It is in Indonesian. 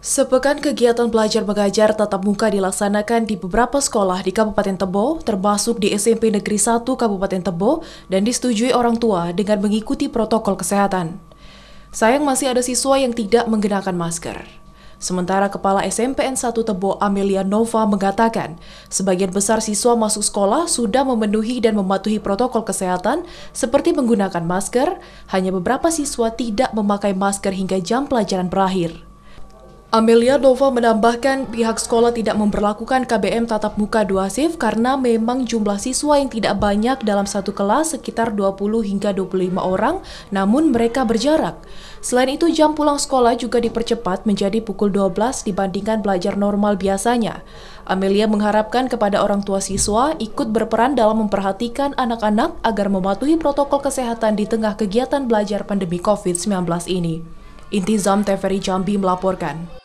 Sepekan kegiatan belajar mengajar tatap muka dilaksanakan di beberapa sekolah di Kabupaten Tebo, termasuk di SMP Negeri 1 Kabupaten Tebo, dan disetujui orang tua dengan mengikuti protokol kesehatan. Sayang masih ada siswa yang tidak menggunakan masker. Sementara Kepala SMPN 1 Tebo Amelia Nova mengatakan, sebagian besar siswa masuk sekolah sudah memenuhi dan mematuhi protokol kesehatan seperti menggunakan masker, hanya beberapa siswa tidak memakai masker hingga jam pelajaran berakhir. Amelia Nova menambahkan pihak sekolah tidak memperlakukan KBM tatap muka dua shift karena memang jumlah siswa yang tidak banyak dalam satu kelas sekitar 20 hingga 25 orang, namun mereka berjarak. Selain itu, jam pulang sekolah juga dipercepat menjadi pukul 12 dibandingkan belajar normal biasanya. Amelia mengharapkan kepada orang tua siswa ikut berperan dalam memperhatikan anak-anak agar mematuhi protokol kesehatan di tengah kegiatan belajar pandemi COVID-19 ini. Intizam TVRI Jambi melaporkan.